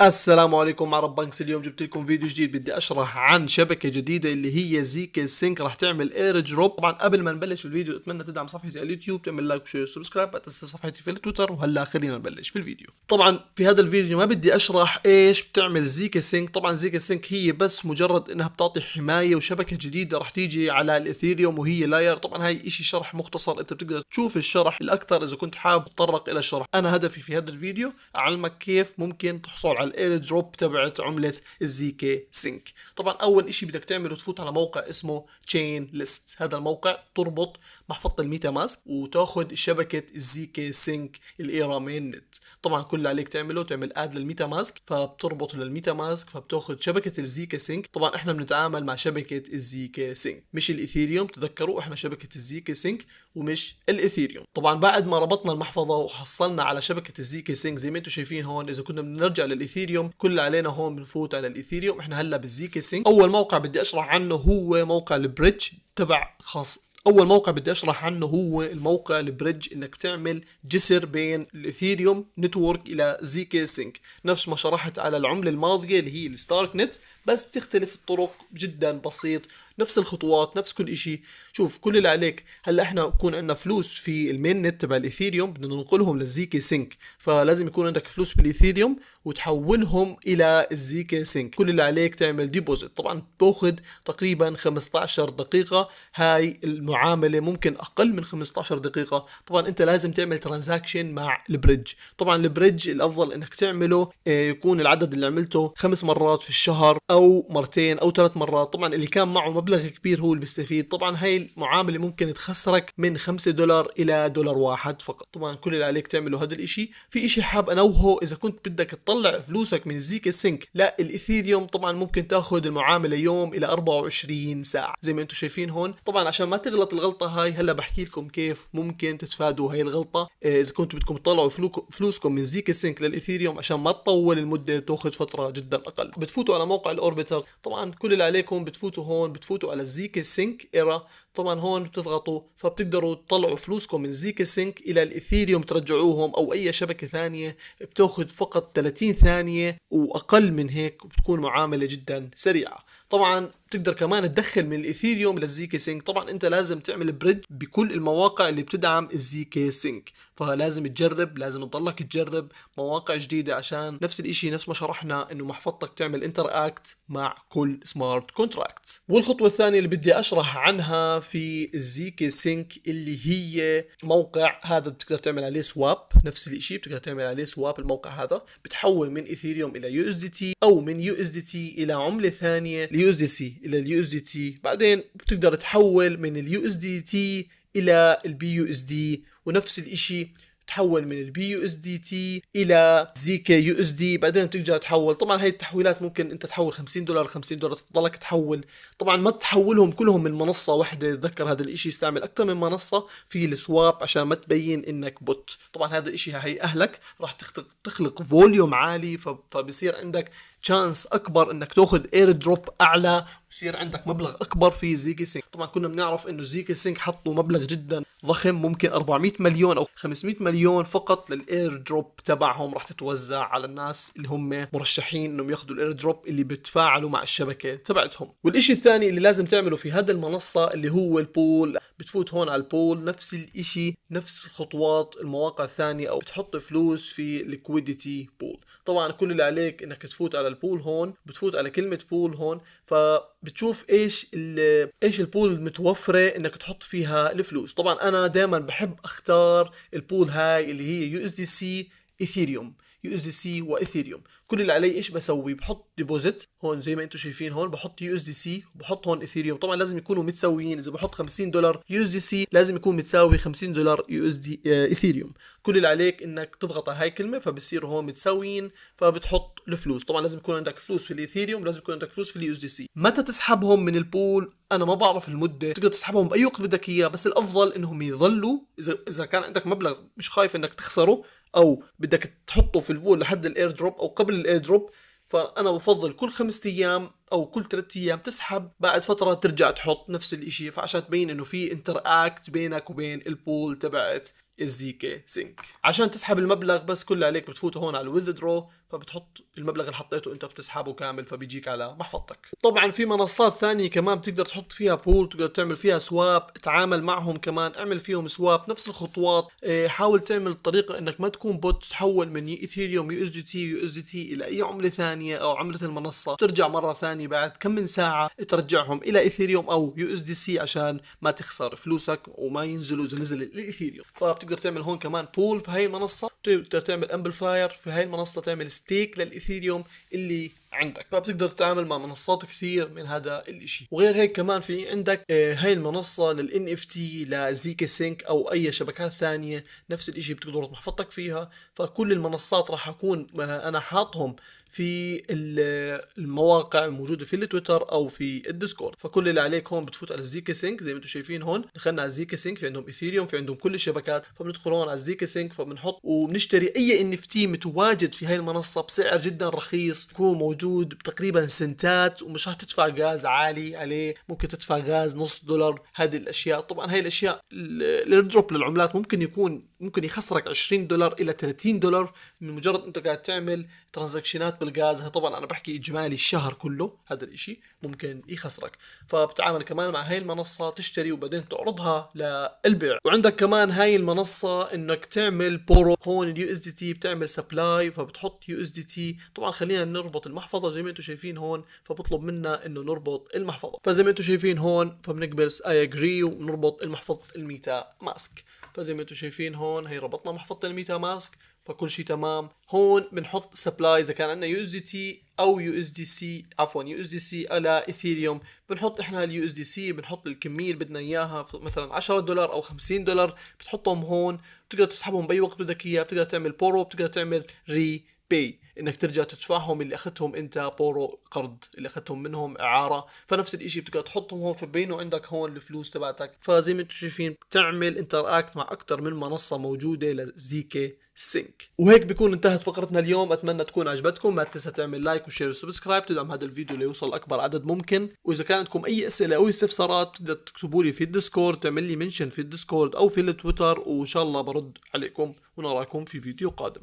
السلام عليكم مع بانكس اليوم جبت لكم فيديو جديد بدي اشرح عن شبكه جديده اللي هي زيكا سينك رح تعمل اير دروب طبعا قبل ما نبلش الفيديو اتمنى تدعم صفحتي على اليوتيوب تعمل لايك وشير وسبسكرايب ما تنسى صفحتي في التويتر وهلا خلينا نبلش في الفيديو طبعا في هذا الفيديو ما بدي اشرح ايش بتعمل زيكا سينك طبعا زيكا سينك هي بس مجرد انها بتعطي حمايه وشبكه جديده رح تيجي على الاثيريوم وهي لاير طبعا هاي اشي شرح مختصر انت بتقدر تشوف الشرح الاكثر اذا كنت حابب تطرق الى الشرح انا هدفي في هذا الفيديو اعلمك كيف ممكن تحصل على دروب تبعت عمله كي سينك طبعا اول شيء بدك تعمله تفوت على موقع اسمه تشين ليست هذا الموقع تربط محفظه الميتا ماسك وتاخذ شبكه الزي كي سينك الايرا مين نت طبعا كل اللي عليك تعمله تعمل اد للميتا ماسك فبتربط للميتا ماسك فبتاخذ شبكه الزي كي سينك طبعا احنا بنتعامل مع شبكه الزي كي سينك مش الايثيريوم تذكروا احنا شبكه الزي كي سينك ومش الايثيريوم طبعا بعد ما ربطنا المحفظه وحصلنا على شبكه الزي كي سينك زي ما انتم شايفين هون اذا كنا بنرجع للايثيريوم كل علينا هون بنفوت على الايثيريوم احنا هلا بالزي كي سينك اول موقع بدي اشرح عنه هو موقع البريدج تبع خاص اول موقع بدي اشرح عنه هو الموقع البريدج انك تعمل جسر بين الاثيريوم نتورك الى زي كي سينك نفس ما شرحت على العمله الماضيه اللي هي الستارك نت بس بتختلف الطرق جدا بسيط نفس الخطوات نفس كل شيء شوف كل اللي عليك هلا احنا بكون عندنا فلوس في المين نت تبع الايثيريوم بدنا ننقلهم للزيكي سينك فلازم يكون عندك فلوس بالايثيريوم وتحولهم الى الزيكي سينك كل اللي عليك تعمل ديبوزيت طبعا بتاخذ تقريبا 15 دقيقه هاي المعامله ممكن اقل من 15 دقيقه طبعا انت لازم تعمل ترانزاكشن مع البريدج طبعا البريدج الافضل انك تعمله آه، يكون العدد اللي عملته خمس مرات في الشهر او مرتين او ثلاث مرات طبعا اللي كان معه مبلغ مبلغ كبير هو اللي بيستفيد طبعا هاي المعاملة ممكن تخسرك من 5 دولار إلى دولار واحد فقط طبعا كل اللي عليك تعمله هذا الإشي في إشي حاب أنوهه إذا كنت بدك تطلع فلوسك من زيك السنك لا الإثيريوم طبعا ممكن تاخذ المعاملة يوم إلى 24 ساعة زي ما أنتم شايفين هون طبعا عشان ما تغلط الغلطة هاي هلا بحكي لكم كيف ممكن تتفادوا هاي الغلطة إيه، إذا كنت بدكم تطلعوا فلوسكم من زيك السنك للإثيريوم عشان ما تطول المدة تاخذ فترة جدا أقل بتفوتوا على موقع الأوربيتر طبعا كل اللي عليكم بتفوتوا هون بتفوتوا تفوتوا على الزيكا سينك ايرا طبعا هون بتضغطوا فبتقدروا تطلعوا فلوسكم من زيكا سينك الى الاثيريوم ترجعوهم او اي شبكه ثانيه بتاخذ فقط 30 ثانيه واقل من هيك وبتكون معامله جدا سريعه طبعا بتقدر كمان تدخل من الايثيريوم للزيكي سينك طبعا انت لازم تعمل بريدج بكل المواقع اللي بتدعم الزيكي سينك فلازم تجرب لازم تضلك تجرب مواقع جديده عشان نفس الاشي نفس ما شرحنا انه محفظتك تعمل انتر اكت مع كل سمارت كونتراكت والخطوه الثانيه اللي بدي اشرح عنها في الزيكي سينك اللي هي موقع هذا بتقدر تعمل عليه سواب نفس الاشي بتقدر تعمل عليه سواب الموقع هذا بتحول من ايثيريوم الى يو اس دي تي او من يو اس دي تي الى عمله ثانيه اليو اس دي سي الى اليو اس دي تي بعدين بتقدر تحول من اليو اس دي تي الى البي يو اس دي ونفس الشيء تحول من البي يو اس دي تي الى زي كي يو اس دي بعدين بترجع تحول طبعا هي التحويلات ممكن انت تحول 50 دولار 50 دولار تضلك تحول طبعا ما تحولهم كلهم من منصه واحده تذكر هذا الشيء استعمل اكثر من منصه في السواب عشان ما تبين انك بوت طبعا هذا الشيء هي اهلك راح تخلق فوليوم عالي فبصير عندك تشانس اكبر انك تاخذ اير دروب اعلى يصير عندك مبلغ اكبر في زيكي سينك طبعا كنا بنعرف انه زيكي سينك حطوا مبلغ جدا ضخم ممكن 400 مليون او 500 مليون فقط للاير دروب تبعهم راح تتوزع على الناس اللي هم مرشحين انهم ياخذوا الاير دروب اللي بتفاعلوا مع الشبكه تبعتهم والشيء الثاني اللي لازم تعمله في هذا المنصه اللي هو البول بتفوت هون على البول نفس الشيء نفس الخطوات المواقع الثانيه او بتحط فلوس في ليكويديتي بول طبعا كل اللي عليك انك تفوت على البول هون بتفوت على كلمه بول هون ف بتشوف ايش ايش البول المتوفره انك تحط فيها الفلوس طبعا انا دائما بحب اختار البول هاي اللي هي يو اس دي سي ايثيريوم يو اس دي سي وايثيريوم كل اللي علي ايش بسوي بحط ديبوزيت هون زي ما انتم شايفين هون بحط يو اس دي سي وبحط هون ايثيريوم طبعا لازم يكونوا متساويين اذا بحط 50 دولار يو اس دي سي لازم يكون متساوي 50 دولار يو اس دي آه، ايثيريوم كل اللي عليك انك تضغط على هاي الكلمه فبصير هون متساويين فبتحط الفلوس طبعا لازم يكون عندك فلوس في الايثيريوم لازم يكون عندك فلوس في اليو اس دي سي متى تسحبهم من البول انا ما بعرف المده تقدر تسحبهم باي وقت بدك اياه بس الافضل انهم يضلوا اذا اذا كان عندك مبلغ مش خايف انك تخسره او بدك تحطه في البول لحد الاير دروب او قبل الاير دروب فانا بفضل كل خمسة ايام او كل ثلاث ايام تسحب بعد فتره ترجع تحط نفس الاشي فعشان تبين انه في انتر اكت بينك وبين البول تبعت الزيكي سينك عشان تسحب المبلغ بس كل عليك بتفوت هون على الويذدرو فبتحط المبلغ اللي حطيته انت بتسحبه كامل فبيجيك على محفظتك طبعا في منصات ثانية كمان بتقدر تحط فيها بول تقدر تعمل فيها سواب تعامل معهم كمان اعمل فيهم سواب نفس الخطوات إيه، حاول تعمل الطريقة انك ما تكون بوت تحول من ايثيريوم يو اس دي تي يو اس دي تي الى اي عملة ثانية او عملة المنصة ترجع مرة ثانية ثاني يعني بعد كم من ساعه ترجعهم الى ايثيريوم او يو اس دي سي عشان ما تخسر فلوسك وما ينزلوا اذا نزل الايثيريوم فبتقدر طيب، تعمل هون كمان بول في هاي المنصه بتقدر تعمل امبلفاير في هاي المنصه تعمل ستيك للايثيريوم اللي عندك فبتقدر طيب، تتعامل مع منصات كثير من هذا الشيء وغير هيك كمان في عندك آه، هاي المنصه للان اف تي لزيكا سينك او اي شبكات ثانيه نفس الشيء بتقدر محفظتك فيها فكل المنصات راح اكون آه، انا حاطهم في المواقع الموجوده في التويتر او في الديسكورد فكل اللي عليك هون بتفوت على الزيكا سينك زي ما انتم شايفين هون دخلنا على الزيكا سينك في عندهم ايثيريوم في عندهم كل الشبكات فبندخل هون على الزيكا سينك فبنحط وبنشتري اي ان اف تي متواجد في هاي المنصه بسعر جدا رخيص يكون موجود بتقريبا سنتات ومش راح تدفع غاز عالي عليه ممكن تدفع غاز نص دولار هذه الاشياء طبعا هاي الاشياء الايردروب للعملات ممكن يكون ممكن يخسرك 20 دولار الى 30 دولار من مجرد انت قاعد تعمل ترانزاكشنات بالغاز طبعا انا بحكي اجمالي الشهر كله هذا الاشي ممكن يخسرك فبتعامل كمان مع هاي المنصه تشتري وبعدين تعرضها للبيع وعندك كمان هاي المنصه انك تعمل بورو هون اليو اس دي تي بتعمل سبلاي فبتحط يو اس دي تي طبعا خلينا نربط المحفظه زي ما انتم شايفين هون فبطلب منا انه نربط المحفظه فزي ما انتم شايفين هون فبنقبل اي اجري ونربط المحفظه الميتا ماسك فزي ما انتم شايفين هون هي ربطنا محفظه الميتا ماسك فكل شيء تمام هون بنحط سبلاي اذا كان عندنا يو اس دي تي او يو اس دي سي عفوا يو اس دي سي على ايثيريوم بنحط احنا اليو اس دي سي بنحط الكميه اللي بدنا اياها مثلا 10 دولار او 50 دولار بتحطهم هون بتقدر تسحبهم باي وقت بدك اياه بتقدر تعمل بورو بتقدر تعمل ري باي انك ترجع تدفعهم اللي اخذتهم انت بورو قرض اللي اخذتهم منهم اعاره فنفس الشيء بتقدر تحطهم هون فبينوا عندك هون الفلوس تبعتك فزي ما انتم شايفين بتعمل انتراكت مع اكثر من منصه موجوده لزيكي سينك وهيك بكون انتهت فقرتنا اليوم اتمنى تكون عجبتكم ما تنسى تعمل لايك وشير وسبسكرايب تدعم هذا الفيديو ليوصل لاكبر عدد ممكن واذا كان عندكم اي اسئله او استفسارات تقدر تكتبوا لي في الديسكورد تعمل لي منشن في الديسكورد او في التويتر وان شاء الله برد عليكم ونراكم في فيديو قادم